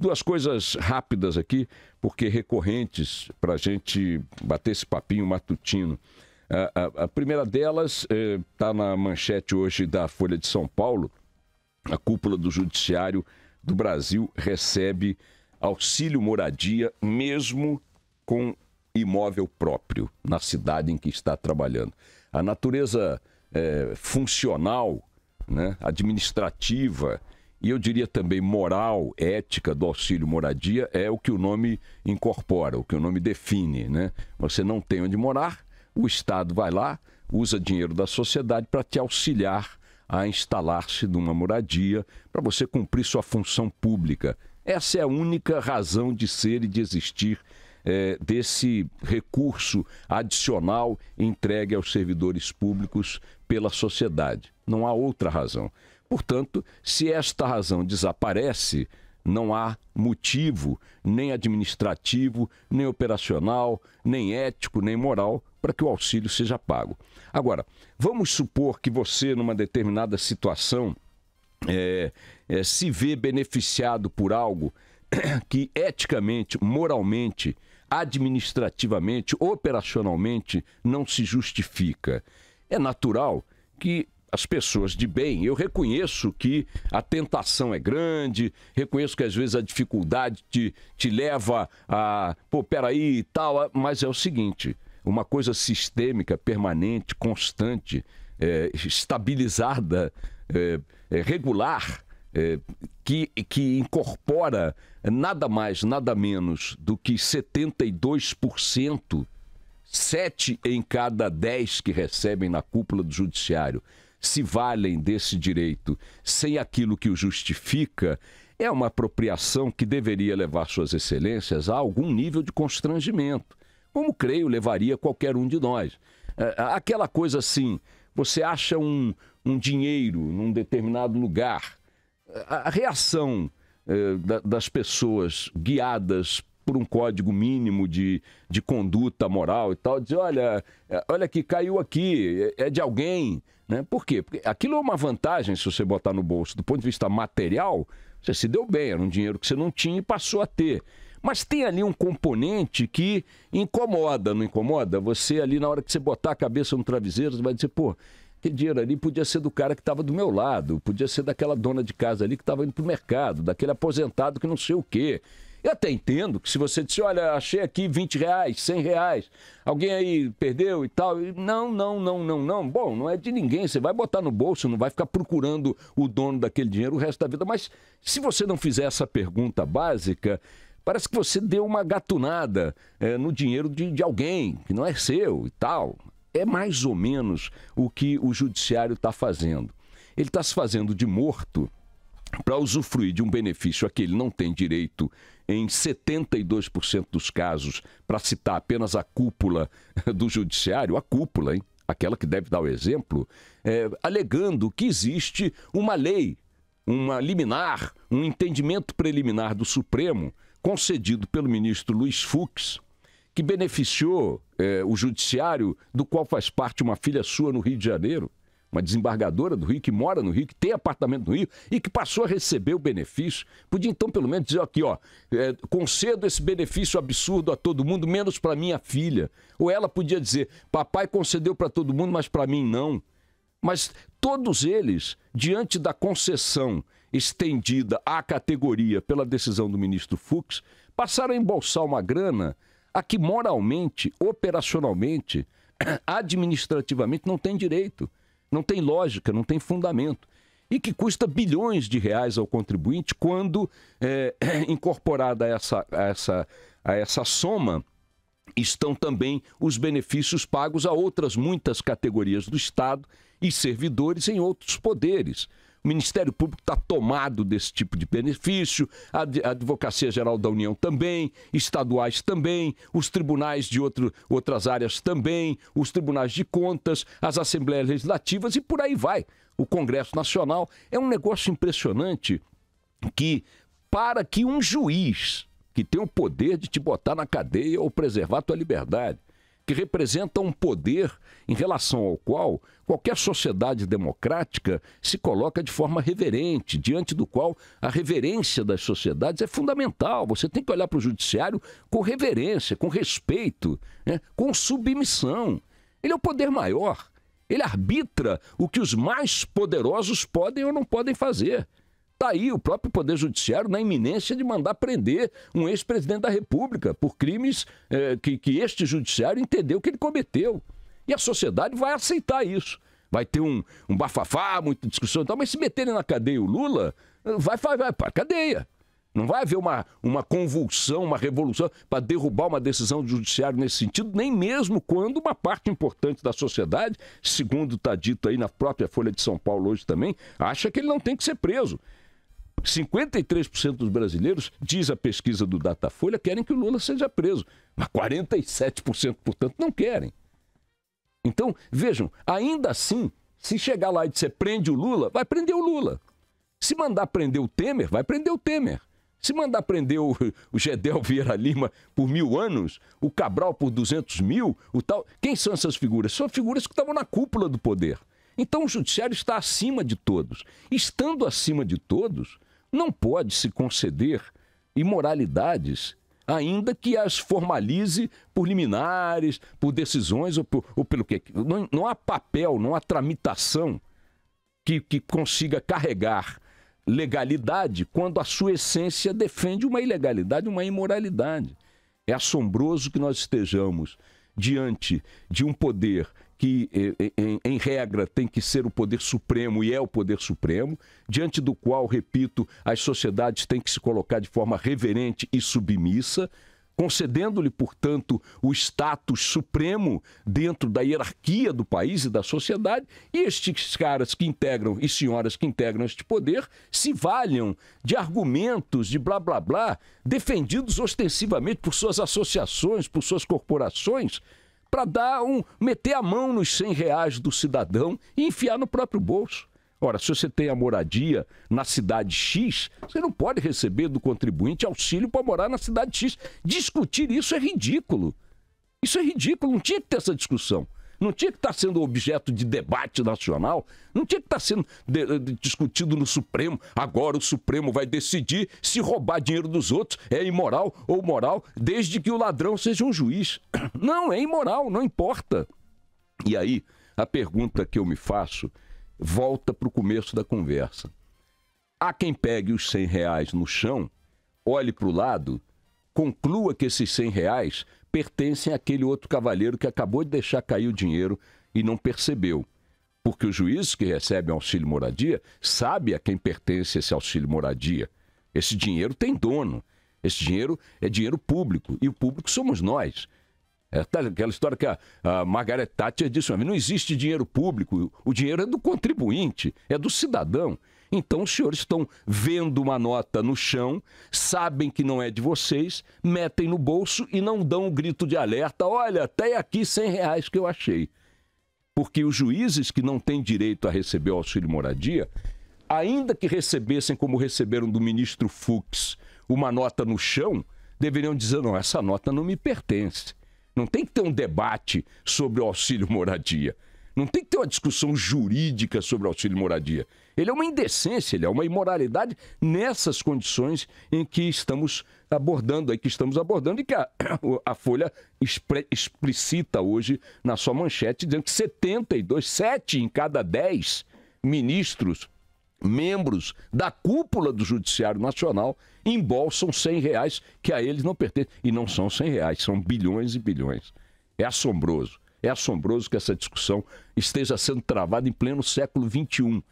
Duas coisas rápidas aqui, porque recorrentes para a gente bater esse papinho matutino. A, a, a primeira delas está eh, na manchete hoje da Folha de São Paulo. A cúpula do Judiciário do Brasil recebe auxílio moradia, mesmo com imóvel próprio na cidade em que está trabalhando. A natureza é, funcional, né, administrativa e eu diria também moral, ética do auxílio moradia é o que o nome incorpora, o que o nome define, né? Você não tem onde morar, o Estado vai lá, usa dinheiro da sociedade para te auxiliar a instalar-se numa moradia, para você cumprir sua função pública. Essa é a única razão de ser e de existir é, desse recurso adicional entregue aos servidores públicos pela sociedade. Não há outra razão. Portanto, se esta razão desaparece, não há motivo, nem administrativo, nem operacional, nem ético, nem moral, para que o auxílio seja pago. Agora, vamos supor que você, numa determinada situação, é, é, se vê beneficiado por algo que eticamente, moralmente, administrativamente, operacionalmente não se justifica. É natural que as pessoas de bem, eu reconheço que a tentação é grande, reconheço que às vezes a dificuldade te, te leva a, pô, peraí e tal, mas é o seguinte: uma coisa sistêmica, permanente, constante, é, estabilizada, é, é, regular, é, que, que incorpora nada mais, nada menos do que 72%, 7 em cada 10 que recebem na cúpula do judiciário se valem desse direito sem aquilo que o justifica, é uma apropriação que deveria levar Suas Excelências a algum nível de constrangimento, como creio levaria qualquer um de nós. É, aquela coisa assim, você acha um, um dinheiro num determinado lugar, a reação eh, das pessoas guiadas por um código mínimo de, de conduta moral e tal, dizer, olha, é, olha que caiu aqui, é de alguém, né? Por quê? Porque aquilo é uma vantagem se você botar no bolso. Do ponto de vista material, você se deu bem, era um dinheiro que você não tinha e passou a ter. Mas tem ali um componente que incomoda, não incomoda? Você ali, na hora que você botar a cabeça no travesseiro, você vai dizer, pô, que dinheiro ali podia ser do cara que estava do meu lado, podia ser daquela dona de casa ali que estava indo para o mercado, daquele aposentado que não sei o quê. Eu até entendo que se você disser, olha, achei aqui 20 reais, 100 reais, alguém aí perdeu e tal. Não, não, não, não, não. Bom, não é de ninguém. Você vai botar no bolso, não vai ficar procurando o dono daquele dinheiro o resto da vida. Mas se você não fizer essa pergunta básica, parece que você deu uma gatunada é, no dinheiro de, de, alguém que não é seu e tal. É mais ou menos o que o judiciário está fazendo. Ele está se fazendo de morto para usufruir de um benefício a que ele não tem direito em 72% dos casos, para citar apenas a cúpula do judiciário, a cúpula, hein? aquela que deve dar o exemplo, é, alegando que existe uma lei, uma liminar, um entendimento preliminar do Supremo, concedido pelo ministro Luiz Fux, que beneficiou é, o judiciário, do qual faz parte uma filha sua no Rio de Janeiro uma desembargadora do Rio, que mora no Rio, que tem apartamento no Rio e que passou a receber o benefício, podia então pelo menos dizer aqui, ó, é, concedo esse benefício absurdo a todo mundo, menos para minha filha. Ou ela podia dizer, papai concedeu para todo mundo, mas para mim não. Mas todos eles, diante da concessão estendida à categoria pela decisão do ministro Fux, passaram a embolsar uma grana a que moralmente, operacionalmente, administrativamente não tem direito. Não tem lógica, não tem fundamento. E que custa bilhões de reais ao contribuinte quando é, incorporada a essa, a essa, a essa soma estão também os benefícios pagos a outras muitas categorias do Estado e servidores em outros poderes. O Ministério Público está tomado desse tipo de benefício, a Advocacia Geral da União também, estaduais também, os tribunais de outro, outras áreas também, os tribunais de contas, as assembleias legislativas e por aí vai. O Congresso Nacional é um negócio impressionante que, para que um juiz que tem o poder de te botar na cadeia ou preservar tua liberdade, que representa um poder em relação ao qual qualquer sociedade democrática se coloca de forma reverente, diante do qual a reverência das sociedades é fundamental. Você tem que olhar para o judiciário com reverência, com respeito, né? com submissão. Ele é o poder maior. Ele arbitra o que os mais poderosos podem ou não podem fazer. Está aí o próprio Poder Judiciário na iminência de mandar prender um ex-presidente da República por crimes eh, que, que este Judiciário entendeu que ele cometeu. E a sociedade vai aceitar isso. Vai ter um, um bafafá, muita discussão e tal, mas se meterem na cadeia o Lula, eh, vai, vai, vai para a cadeia. Não vai haver uma, uma convulsão, uma revolução para derrubar uma decisão do judiciário nesse sentido, nem mesmo quando uma parte importante da sociedade, segundo está dito aí na própria Folha de São Paulo hoje também, acha que ele não tem que ser preso. 53% dos brasileiros, diz a pesquisa do Datafolha, querem que o Lula seja preso. Mas 47%, portanto, não querem. Então, vejam, ainda assim, se chegar lá e disser prende o Lula, vai prender o Lula. Se mandar prender o Temer, vai prender o Temer. Se mandar prender o, o Gedel Vieira Lima por mil anos, o Cabral por 200 mil, o tal. Quem são essas figuras? São figuras que estavam na cúpula do poder. Então o judiciário está acima de todos. Estando acima de todos, não pode se conceder imoralidades, ainda que as formalize por liminares, por decisões ou, por, ou pelo que. Não, não há papel, não há tramitação que, que consiga carregar legalidade quando a sua essência defende uma ilegalidade, uma imoralidade. É assombroso que nós estejamos diante de um poder que, eh, eh, em, em, regra, tem que ser o poder supremo e é o poder supremo, diante do qual, repito, as sociedades têm que se colocar de forma reverente e submissa, concedendo-lhe, portanto, o status supremo dentro da hierarquia do país e da sociedade, e estes caras que integram e senhoras que integram este poder se valham de argumentos de blá blá blá defendidos ostensivamente por suas associações, por suas corporações para dar um meter a mão nos 100 reais do cidadão e enfiar no próprio bolso. Ora, se você tem a moradia na cidade X, você não pode receber do contribuinte auxílio para morar na cidade X. Discutir isso é ridículo. Isso é ridículo, não tinha que ter essa discussão não tinha que estar tá sendo objeto de debate nacional, não tinha que estar tá sendo de, de, discutido no Supremo. Agora o Supremo vai decidir se roubar dinheiro dos outros é imoral ou moral, desde que o ladrão seja um juiz. Não, é imoral, não importa. E aí, a pergunta que eu me faço volta para o começo da conversa. Há quem pegue os 100 reais no chão, olhe para o lado, conclua que esses 100 reais pertencem àquele outro cavaleiro que acabou de deixar cair o dinheiro e não percebeu. Porque o juiz que recebe auxílio moradia sabe a quem pertence esse auxílio moradia. Esse dinheiro tem dono. Esse dinheiro é dinheiro público e o público somos nós. É tá aquela história que a, a Margaret Thatcher disse: não existe dinheiro público, o dinheiro é do contribuinte, é do cidadão. Então os senhores estão vendo uma nota no chão, sabem que não é de vocês, metem no bolso e não dão o um grito de alerta: olha, até aqui 100 reais que eu achei. Porque os juízes que não têm direito a receber o auxílio moradia, ainda que recebessem, como receberam do ministro Fux, uma nota no chão, deveriam dizer: não, essa nota não me pertence. Não tem que ter um debate sobre o auxílio moradia. Não tem que ter uma discussão jurídica sobre o auxílio moradia. Ele é uma indecência, ele é uma imoralidade nessas condições em que estamos abordando aí, que estamos abordando e que a, a Folha expre, explicita hoje na sua manchete, dizendo que 72, 7 em cada 10 ministros, membros da cúpula do Judiciário Nacional embolsam 100 reais que a eles não pertencem. E não são 100 reais, são bilhões e bilhões. É assombroso. É assombroso que essa discussão esteja sendo travada em pleno século XXI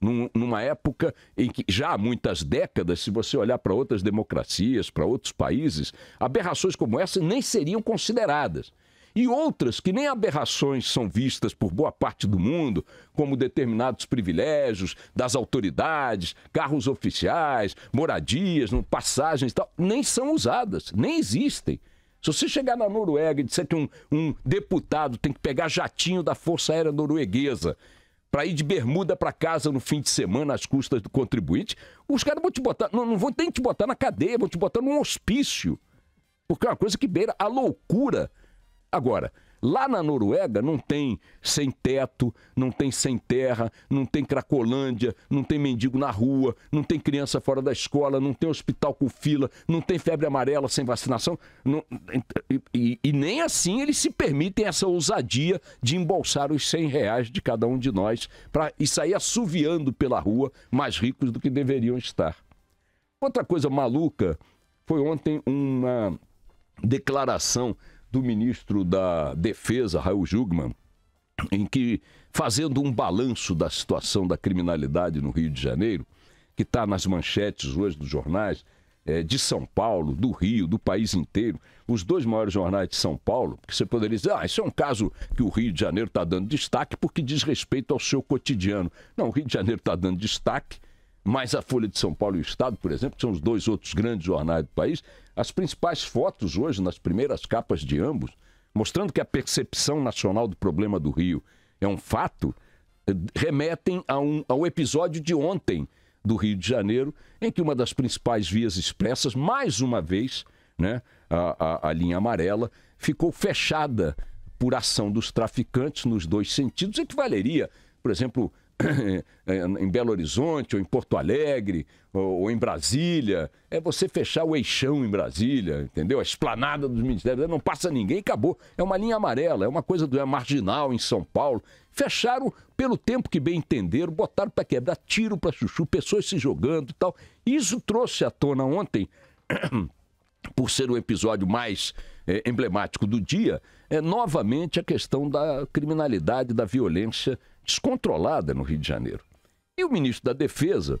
num, numa época em que já há muitas décadas, se você olhar para outras democracias, para outros países, aberrações como essa nem seriam consideradas e outras que nem aberrações são vistas por boa parte do mundo, como determinados privilégios das autoridades, carros oficiais, moradias, passagens e tal, nem são usadas, nem existem. Se você chegar na Noruega e disser que um, um deputado tem que pegar jatinho da Força Aérea Norueguesa para ir de bermuda para casa no fim de semana às custas do contribuinte, os caras vão te botar, não, não vão nem te botar na cadeia, vão te botar num hospício. Porque é uma coisa que beira a loucura. Agora, Lá na Noruega não tem sem teto, não tem sem terra, não tem cracolândia, não tem mendigo na rua, não tem criança fora da escola, não tem hospital com fila, não tem febre amarela sem vacinação. Não, e, e, e, nem assim eles se permitem essa ousadia de embolsar os 100 reais de cada um de nós para e sair assoviando pela rua mais ricos do que deveriam estar. Outra coisa maluca foi ontem uma declaração do ministro da Defesa, Raul Jugman, em que, fazendo um balanço da situação da criminalidade no Rio de Janeiro, que está nas manchetes hoje dos jornais, é, de São Paulo, do Rio, do país inteiro, os dois maiores jornais de São Paulo, que você poderia dizer, ah, isso é um caso que o Rio de Janeiro está dando destaque porque diz respeito ao seu cotidiano. Não, o Rio de Janeiro está dando destaque mas a Folha de São Paulo e o Estado, por exemplo, que são os dois outros grandes jornais do país, as principais fotos hoje, nas primeiras capas de ambos, mostrando que a percepção nacional do problema do Rio é um fato, eh, remetem a um, ao episódio de ontem do Rio de Janeiro, em que uma das principais vias expressas, mais uma vez, né, a, a, a linha amarela, ficou fechada por ação dos traficantes nos dois sentidos, e que valeria, por exemplo, em Belo Horizonte, ou em Porto Alegre, ou, ou, em Brasília. É você fechar o eixão em Brasília, entendeu? A esplanada dos ministérios. Não passa ninguém acabou. É uma linha amarela, é uma coisa do, é marginal em São Paulo. Fecharam pelo tempo que bem entenderam, botaram para quebrar, tiro para chuchu, pessoas se jogando e tal. Isso trouxe à tona ontem. por ser o episódio mais é, emblemático do dia, é novamente a questão da criminalidade, da violência descontrolada no Rio de Janeiro. E o ministro da Defesa,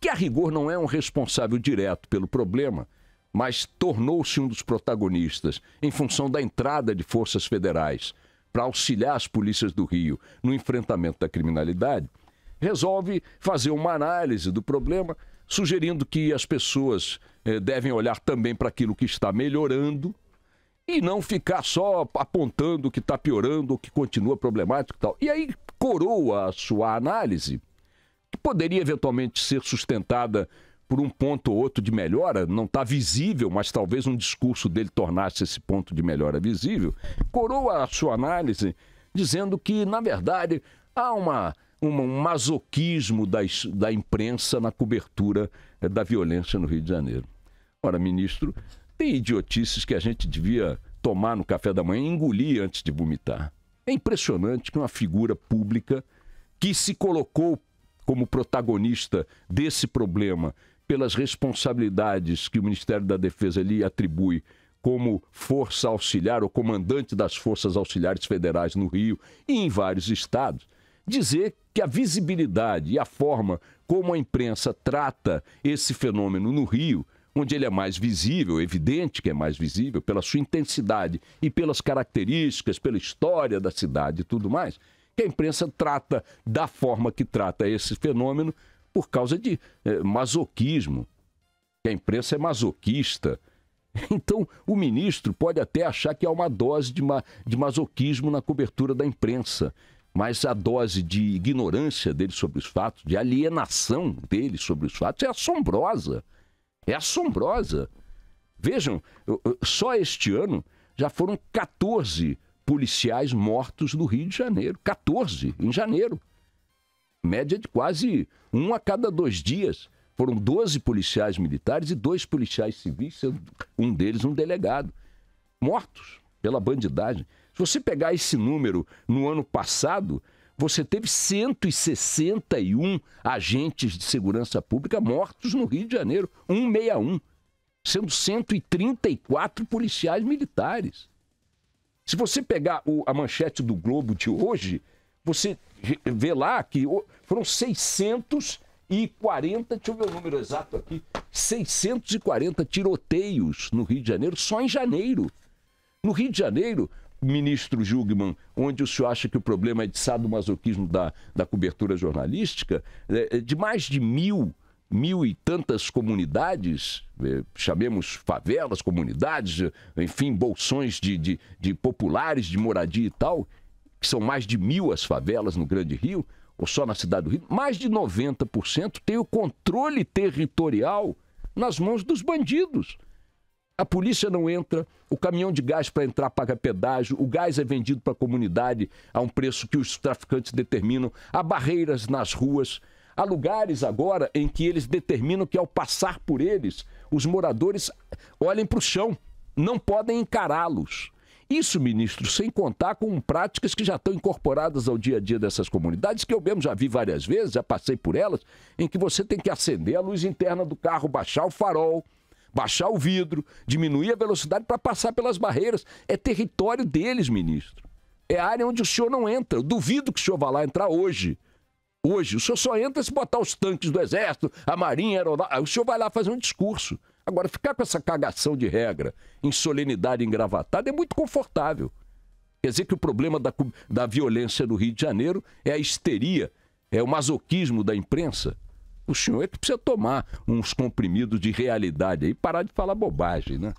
que a rigor não é um responsável direto pelo problema, mas tornou-se um dos protagonistas em função da entrada de forças federais para auxiliar as polícias do Rio no enfrentamento da criminalidade, resolve fazer uma análise do problema, sugerindo que as pessoas eh, devem olhar também para aquilo que está melhorando e não ficar só apontando o que está piorando, ou que continua problemático e tal. E aí coroa a sua análise, que poderia eventualmente ser sustentada por um ponto ou outro de melhora, não está visível, mas talvez um discurso dele tornasse esse ponto de melhora visível, coroa a sua análise dizendo que, na verdade, há uma, uma um masoquismo da, da imprensa na cobertura eh, da violência no Rio de Janeiro. Ora, ministro, tem idiotices que a gente devia tomar no café da manhã e engolir antes de vomitar. É impressionante que uma figura pública que se colocou como protagonista desse problema pelas responsabilidades que o Ministério da Defesa lhe atribui como força auxiliar ou comandante das forças auxiliares federais no Rio e em vários estados, dizer que a visibilidade e a forma como a imprensa trata esse fenômeno no Rio onde ele é mais visível, evidente que é mais visível pela sua intensidade e pelas características, pela história da cidade e tudo mais, que a imprensa trata da forma que trata esse fenômeno por causa de é, masoquismo. Que a imprensa é masoquista. Então, o ministro pode até achar que há uma dose de, ma de masoquismo na cobertura da imprensa, mas a dose de ignorância dele sobre os fatos, de alienação dele sobre os fatos, é assombrosa. É assombrosa. Vejam, só este ano já foram 14 policiais mortos no Rio de Janeiro. 14 em janeiro. Média de quase um a cada dois dias. Foram 12 policiais militares e dois policiais civis, sendo um deles um delegado. Mortos pela bandidagem. Se você pegar esse número no ano passado, você teve 161 agentes de segurança pública mortos no Rio de Janeiro, 161, sendo 134 policiais militares. Se você pegar o, a manchete do Globo de hoje, você vê lá que foram 640, deixa eu ver o número exato aqui, 640 tiroteios no Rio de Janeiro só em janeiro. No Rio de Janeiro, ministro Jugman, onde o senhor acha que o problema é de sadomasoquismo da, da cobertura jornalística, é, é, de mais de mil, mil e tantas comunidades, é, chamemos favelas, comunidades, enfim, bolsões de, de, de populares, de moradia e tal, que são mais de mil as favelas no Grande Rio, ou só na cidade do Rio, mais de 90% tem o controle territorial nas mãos dos bandidos a polícia não entra, o caminhão de gás para entrar paga pedágio, o gás é vendido para a comunidade a um preço que os traficantes determinam, há barreiras nas ruas, há lugares agora em que eles determinam que ao passar por eles, os moradores olhem para o chão, não podem encará-los. Isso, ministro, sem contar com práticas que já estão incorporadas ao dia a dia dessas comunidades, que eu mesmo já vi várias vezes, já passei por elas, em que você tem que acender a luz interna do carro, baixar o farol, baixar o vidro, diminuir a velocidade para passar pelas barreiras. É território deles, ministro. É área onde o senhor não entra. duvido que o senhor vá lá entrar hoje. Hoje, o senhor só entra se botar os tanques do Exército, a Marinha, a O senhor vai lá fazer um discurso. Agora, ficar com essa cagação de regra, em solenidade engravatada, é muito confortável. Quer dizer que o problema da, da violência no Rio de Janeiro é a histeria, é o masoquismo da imprensa o senhor é que precisa tomar uns comprimidos de realidade aí, parar de falar bobagem, né?